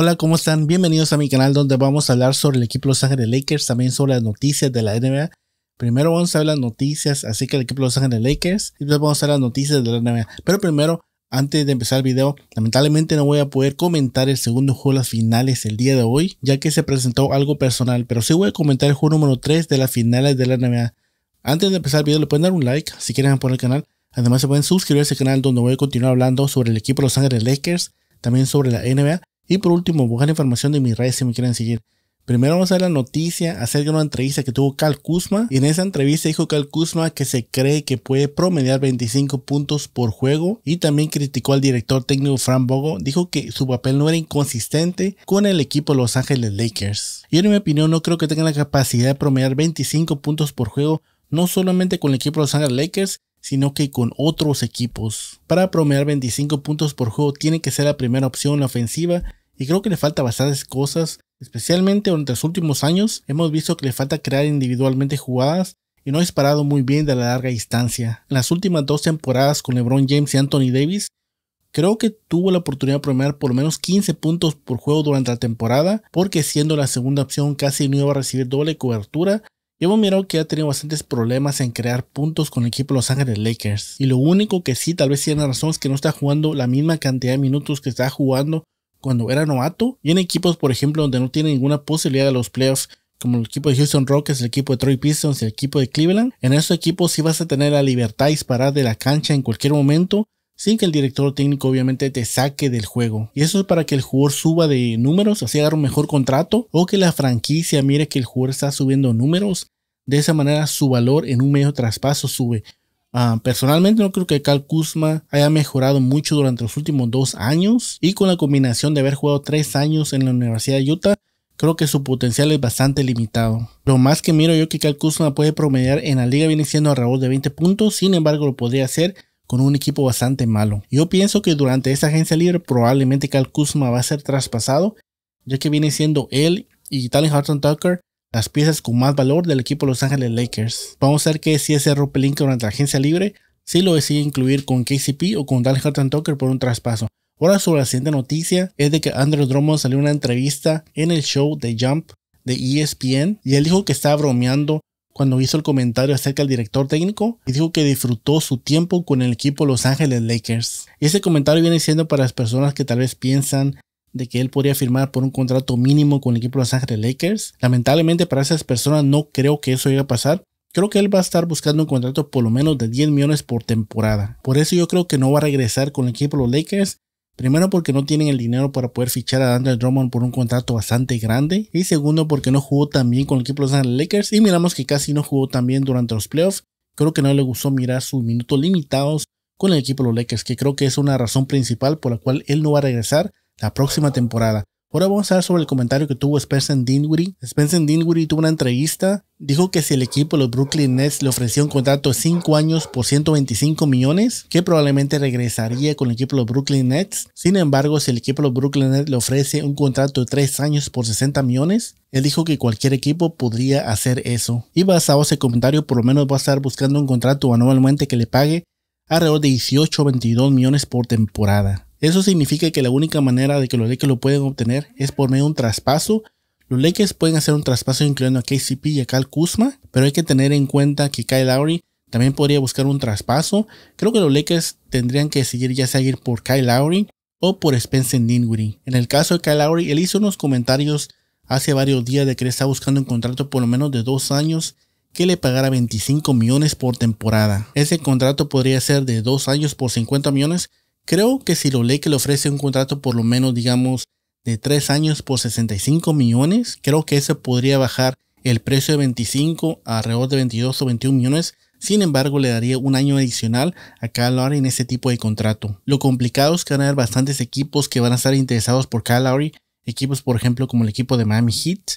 Hola, ¿cómo están? Bienvenidos a mi canal donde vamos a hablar sobre el equipo Los Ángeles Lakers, también sobre las noticias de la NBA. Primero vamos a ver las noticias así que el equipo Los Ángeles Lakers y después vamos a hablar las noticias de la NBA. Pero primero, antes de empezar el video, lamentablemente no voy a poder comentar el segundo juego de las finales el día de hoy, ya que se presentó algo personal, pero sí voy a comentar el juego número 3 de las finales de la NBA. Antes de empezar el video le pueden dar un like si quieren apoyar el canal. Además se pueden suscribir a ese canal donde voy a continuar hablando sobre el equipo Los Ángeles Lakers, también sobre la NBA y por último, buscar información de mis redes si me quieren seguir. Primero vamos a ver la noticia acerca de una entrevista que tuvo Cal Kuzma. Y en esa entrevista dijo Cal Kuzma que se cree que puede promediar 25 puntos por juego. Y también criticó al director técnico Fran Bogo. Dijo que su papel no era inconsistente con el equipo Los Ángeles Lakers. Y en mi opinión no creo que tenga la capacidad de promediar 25 puntos por juego. No solamente con el equipo Los Ángeles Lakers, sino que con otros equipos. Para promediar 25 puntos por juego tiene que ser la primera opción la ofensiva y creo que le falta bastantes cosas, especialmente durante los últimos años hemos visto que le falta crear individualmente jugadas y no ha disparado muy bien de la larga distancia. En las últimas dos temporadas con LeBron James y Anthony Davis, creo que tuvo la oportunidad de promediar por lo menos 15 puntos por juego durante la temporada, porque siendo la segunda opción casi no iba a recibir doble cobertura. Y hemos mirado que ha tenido bastantes problemas en crear puntos con el equipo Los Ángeles Lakers. Y lo único que sí, tal vez tiene razón, es que no está jugando la misma cantidad de minutos que está jugando cuando era novato. Y en equipos, por ejemplo, donde no tiene ninguna posibilidad de los playoffs, como el equipo de Houston Rockets, el equipo de Troy Pistons, el equipo de Cleveland, en esos equipos sí vas a tener la libertad de disparar de la cancha en cualquier momento, sin que el director técnico obviamente te saque del juego. Y eso es para que el jugador suba de números, así agarre un mejor contrato, o que la franquicia mire que el jugador está subiendo números. De esa manera su valor en un medio traspaso sube. Ah, personalmente no creo que Cal Kuzma haya mejorado mucho durante los últimos dos años y con la combinación de haber jugado tres años en la Universidad de Utah, creo que su potencial es bastante limitado. Lo más que miro yo que Cal Kuzma puede promediar en la liga viene siendo alrededor de 20 puntos, sin embargo lo podría hacer con un equipo bastante malo. Yo pienso que durante esta agencia libre probablemente Cal Kuzma va a ser traspasado, ya que viene siendo él y Talon Harton Tucker las piezas con más valor del equipo Los Ángeles Lakers. Vamos a ver que si ese rope link durante la agencia libre, si lo decide incluir con KCP o con Dale Horton Tucker por un traspaso. Ahora sobre la siguiente noticia es de que Andrew Drummond salió una entrevista en el show de Jump de ESPN y él dijo que estaba bromeando cuando hizo el comentario acerca del director técnico y dijo que disfrutó su tiempo con el equipo Los Ángeles Lakers. Y ese comentario viene siendo para las personas que tal vez piensan de que él podría firmar por un contrato mínimo con el equipo de Los Ángeles Lakers. Lamentablemente para esas personas no creo que eso iba a pasar. Creo que él va a estar buscando un contrato por lo menos de 10 millones por temporada. Por eso yo creo que no va a regresar con el equipo de los Lakers. Primero porque no tienen el dinero para poder fichar a Andrew Drummond por un contrato bastante grande. Y segundo porque no jugó tan bien con el equipo de Los Lakers. Y miramos que casi no jugó también durante los playoffs. Creo que no le gustó mirar sus minutos limitados con el equipo de los Lakers. Que creo que es una razón principal por la cual él no va a regresar la próxima temporada. Ahora vamos a hablar sobre el comentario que tuvo Spencer Dinwiddie. Spencer Dinwiddie tuvo una entrevista. Dijo que si el equipo de los Brooklyn Nets le ofrecía un contrato de 5 años por 125 millones, que probablemente regresaría con el equipo de los Brooklyn Nets. Sin embargo, si el equipo de los Brooklyn Nets le ofrece un contrato de 3 años por 60 millones, él dijo que cualquier equipo podría hacer eso. Y basado ese comentario, por lo menos va a estar buscando un contrato anualmente que le pague alrededor de 18 o 22 millones por temporada. Eso significa que la única manera de que los Lakers lo pueden obtener es por medio de un traspaso. Los Lakers pueden hacer un traspaso incluyendo a KCP y a Cal Kuzma, pero hay que tener en cuenta que Kyle Lowry también podría buscar un traspaso. Creo que los Lakers tendrían que seguir ya sea ir por Kyle Lowry o por Spencer Dinwiddie. En el caso de Kyle Lowry, él hizo unos comentarios hace varios días de que él está buscando un contrato por lo menos de dos años que le pagara 25 millones por temporada. Ese contrato podría ser de dos años por 50 millones, Creo que si lo le que le ofrece un contrato por lo menos, digamos, de 3 años por 65 millones, creo que ese podría bajar el precio de 25 a alrededor de 22 o 21 millones. Sin embargo, le daría un año adicional a Kyle en ese tipo de contrato. Lo complicado es que van a haber bastantes equipos que van a estar interesados por Kyle Equipos, por ejemplo, como el equipo de Miami Heat.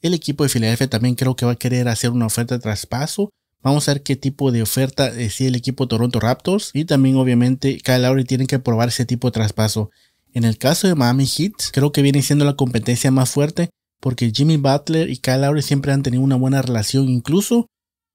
El equipo de Filadelfia también creo que va a querer hacer una oferta de traspaso. Vamos a ver qué tipo de oferta decide eh, el equipo Toronto Raptors. Y también, obviamente, Kyle Lowry tiene que probar ese tipo de traspaso. En el caso de Miami Heat, creo que viene siendo la competencia más fuerte porque Jimmy Butler y Kyle Lowry siempre han tenido una buena relación. Incluso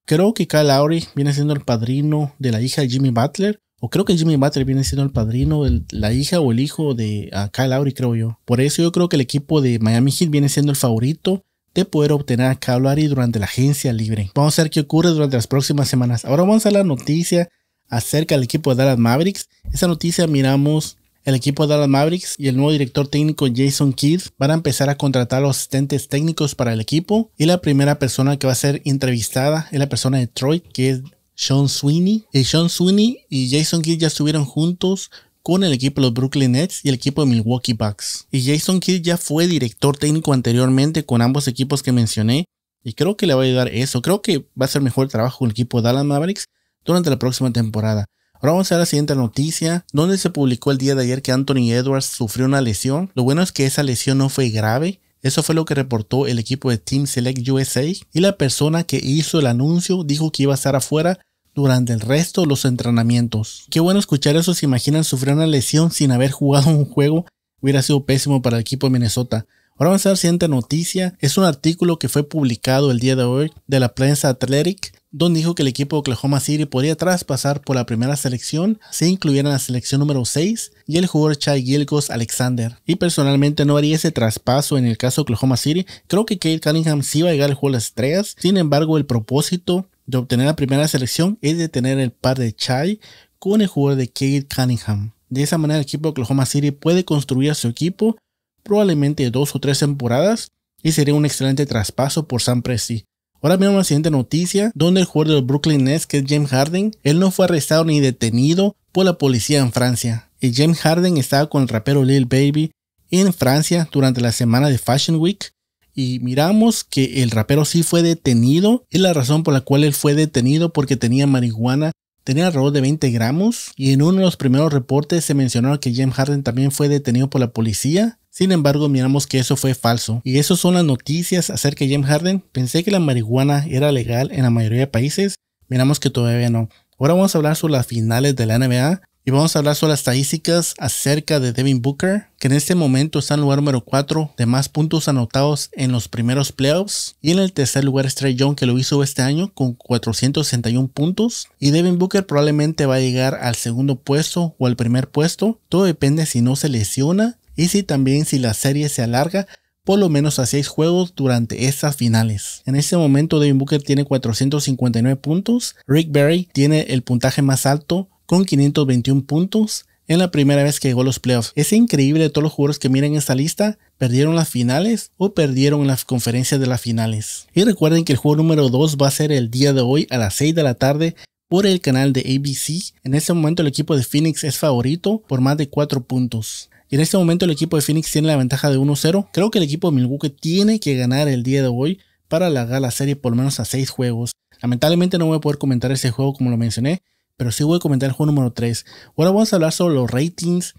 creo que Kyle Lowry viene siendo el padrino de la hija de Jimmy Butler. O creo que Jimmy Butler viene siendo el padrino, de la hija o el hijo de Kyle Lowry, creo yo. Por eso yo creo que el equipo de Miami Heat viene siendo el favorito de poder obtener a Calvary durante la agencia libre. Vamos a ver qué ocurre durante las próximas semanas. Ahora vamos a la noticia acerca del equipo de Dallas Mavericks. Esa noticia miramos el equipo de Dallas Mavericks y el nuevo director técnico Jason Kidd van a empezar a contratar a los asistentes técnicos para el equipo y la primera persona que va a ser entrevistada es la persona de Detroit que es Sean Sweeney. Y eh, Sean Sweeney y Jason Kidd ya estuvieron juntos con el equipo de los Brooklyn Nets y el equipo de Milwaukee Bucks. Y Jason Kidd ya fue director técnico anteriormente con ambos equipos que mencioné y creo que le va a ayudar eso. Creo que va a ser mejor el trabajo con el equipo de Dallas Mavericks durante la próxima temporada. Ahora vamos a la siguiente noticia, donde se publicó el día de ayer que Anthony Edwards sufrió una lesión. Lo bueno es que esa lesión no fue grave. Eso fue lo que reportó el equipo de Team Select USA y la persona que hizo el anuncio dijo que iba a estar afuera durante el resto de los entrenamientos. Qué bueno escuchar eso. Si imaginan sufrir una lesión sin haber jugado un juego. Hubiera sido pésimo para el equipo de Minnesota. Ahora vamos a la siguiente noticia. Es un artículo que fue publicado el día de hoy de la prensa Athletic, donde dijo que el equipo de Oklahoma City podría traspasar por la primera selección Si incluyeran la selección número 6 y el jugador Chai Gilgos Alexander. Y personalmente no haría ese traspaso en el caso de Oklahoma City. Creo que Kate Cunningham sí va a llegar al juego de las estrellas. Sin embargo, el propósito de obtener la primera selección es de tener el par de Chai con el jugador de Kate Cunningham. De esa manera el equipo de Oklahoma City puede construir a su equipo probablemente dos o tres temporadas y sería un excelente traspaso por San Presti. Ahora mismo la siguiente noticia, donde el jugador de Brooklyn Nets, que es James Harden, él no fue arrestado ni detenido por la policía en Francia. Y James Harden estaba con el rapero Lil Baby en Francia durante la semana de Fashion Week, y miramos que el rapero sí fue detenido Es la razón por la cual él fue detenido porque tenía marihuana tenía alrededor de 20 gramos y en uno de los primeros reportes se mencionó que James Harden también fue detenido por la policía. Sin embargo, miramos que eso fue falso. Y eso son las noticias acerca de James Harden. Pensé que la marihuana era legal en la mayoría de países. Miramos que todavía no. Ahora vamos a hablar sobre las finales de la NBA. Y vamos a hablar sobre las estadísticas acerca de Devin Booker, que en este momento está en el lugar número 4 de más puntos anotados en los primeros playoffs. Y en el tercer lugar es Trey que lo hizo este año con 461 puntos. Y Devin Booker probablemente va a llegar al segundo puesto o al primer puesto. Todo depende si no se lesiona y si también si la serie se alarga por lo menos a 6 juegos durante estas finales. En este momento Devin Booker tiene 459 puntos, Rick Barry tiene el puntaje más alto con 521 puntos en la primera vez que llegó a los playoffs. Es increíble todos los jugadores que miren esta lista perdieron las finales o perdieron las conferencias de las finales. Y recuerden que el juego número 2 va a ser el día de hoy a las 6 de la tarde por el canal de ABC. En este momento el equipo de Phoenix es favorito por más de 4 puntos. Y en este momento el equipo de Phoenix tiene la ventaja de 1-0. Creo que el equipo de Milwaukee tiene que ganar el día de hoy para alargar la serie por lo menos a 6 juegos. Lamentablemente no voy a poder comentar ese juego como lo mencioné, pero sí voy a comentar el juego número 3. Ahora vamos a hablar sobre los ratings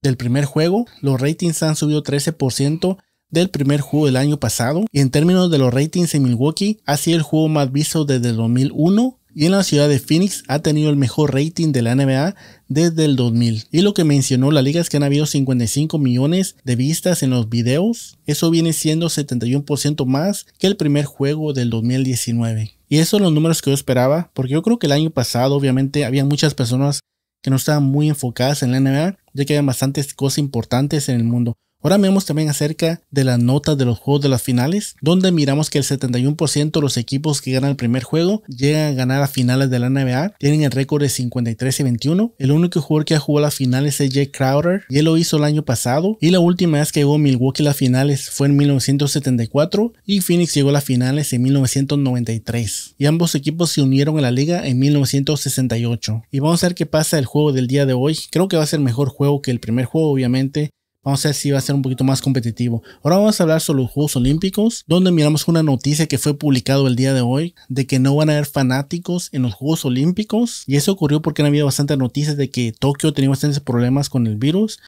del primer juego. Los ratings han subido 13% del primer juego del año pasado. Y en términos de los ratings en Milwaukee, ha sido el juego más visto desde el 2001. Y en la ciudad de Phoenix ha tenido el mejor rating de la NBA desde el 2000. Y lo que mencionó la liga es que han habido 55 millones de vistas en los videos. Eso viene siendo 71% más que el primer juego del 2019. Y esos son los números que yo esperaba, porque yo creo que el año pasado obviamente había muchas personas que no estaban muy enfocadas en la NBA, ya que había bastantes cosas importantes en el mundo. Ahora vemos también acerca de las notas de los juegos de las finales, donde miramos que el 71% de los equipos que ganan el primer juego llegan a ganar a finales de la NBA, tienen el récord de 53 y 21. El único jugador que ha jugado las finales es Jake Crowder, y él lo hizo el año pasado, y la última vez que llegó Milwaukee a las finales fue en 1974 y Phoenix llegó a las finales en 1993. Y ambos equipos se unieron a la liga en 1968. Y vamos a ver qué pasa el juego del día de hoy. Creo que va a ser mejor juego que el primer juego, obviamente. Vamos a ver si va a ser un poquito más competitivo. Ahora vamos a hablar sobre los Juegos Olímpicos, donde miramos una noticia que fue publicado el día de hoy de que no van a haber fanáticos en los Juegos Olímpicos. Y eso ocurrió porque han habido bastantes noticias de que Tokio tenía bastantes problemas con el virus.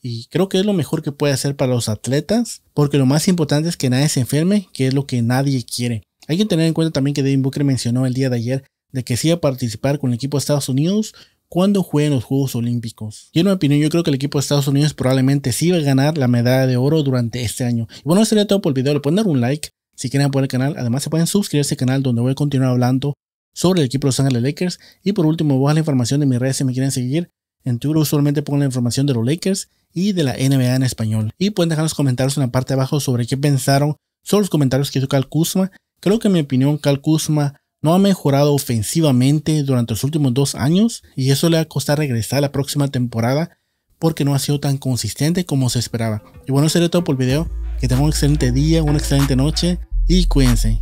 Y creo que es lo mejor que puede hacer para los atletas, porque lo más importante es que nadie se enferme, que es lo que nadie quiere. Hay que tener en cuenta también que Devin Booker mencionó el día de ayer de que sí iba a participar con el equipo de Estados Unidos, cuando jueguen los Juegos Olímpicos. Y en mi opinión, yo creo que el equipo de Estados Unidos probablemente sí va a ganar la medalla de oro durante este año. Y bueno, eso sería todo por el video. Le pueden dar un like si quieren apoyar el canal. Además, se pueden suscribir a este canal donde voy a continuar hablando sobre el equipo de Los Ángeles Lakers. Y por último, voy la información de mis redes si me quieren seguir. En Twitter usualmente pongo la información de los Lakers y de la NBA en español. Y pueden dejar los comentarios en la parte de abajo sobre qué pensaron. Son los comentarios que hizo Cal Kuzma. Creo que en mi opinión Cal Kuzma no ha mejorado ofensivamente durante los últimos dos años y eso le va a costar regresar la próxima temporada porque no ha sido tan consistente como se esperaba. Y bueno, eso sería todo por el video. Que tengan un excelente día, una excelente noche y cuídense.